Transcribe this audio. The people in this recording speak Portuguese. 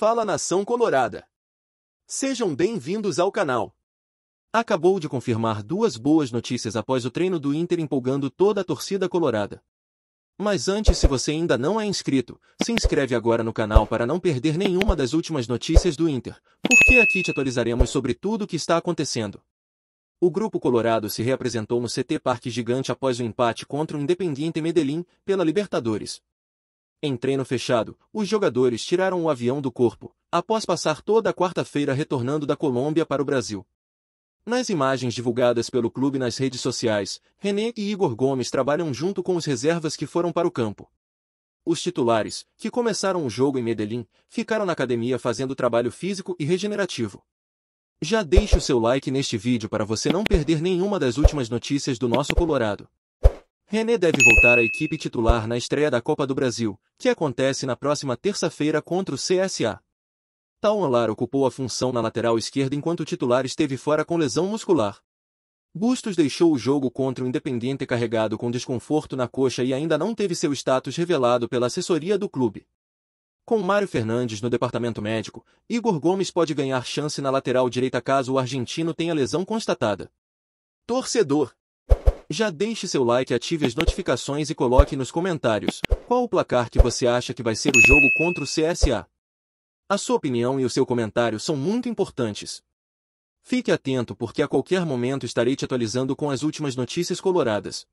Fala Nação Colorada! Sejam bem-vindos ao canal. Acabou de confirmar duas boas notícias após o treino do Inter empolgando toda a torcida colorada. Mas antes, se você ainda não é inscrito, se inscreve agora no canal para não perder nenhuma das últimas notícias do Inter, porque aqui te atualizaremos sobre tudo o que está acontecendo. O grupo colorado se reapresentou no CT Parque Gigante após o empate contra o Independiente Medellín pela Libertadores, em treino fechado, os jogadores tiraram o avião do corpo, após passar toda a quarta-feira retornando da Colômbia para o Brasil. Nas imagens divulgadas pelo clube nas redes sociais, René e Igor Gomes trabalham junto com os reservas que foram para o campo. Os titulares, que começaram o jogo em Medellín, ficaram na academia fazendo trabalho físico e regenerativo. Já deixe o seu like neste vídeo para você não perder nenhuma das últimas notícias do nosso Colorado. René deve voltar à equipe titular na estreia da Copa do Brasil, que acontece na próxima terça-feira contra o CSA. Taonlar ocupou a função na lateral esquerda enquanto o titular esteve fora com lesão muscular. Bustos deixou o jogo contra o Independiente carregado com desconforto na coxa e ainda não teve seu status revelado pela assessoria do clube. Com Mário Fernandes no departamento médico, Igor Gomes pode ganhar chance na lateral direita caso o argentino tenha lesão constatada. Torcedor, já deixe seu like, ative as notificações e coloque nos comentários qual o placar que você acha que vai ser o jogo contra o CSA. A sua opinião e o seu comentário são muito importantes. Fique atento porque a qualquer momento estarei te atualizando com as últimas notícias coloradas.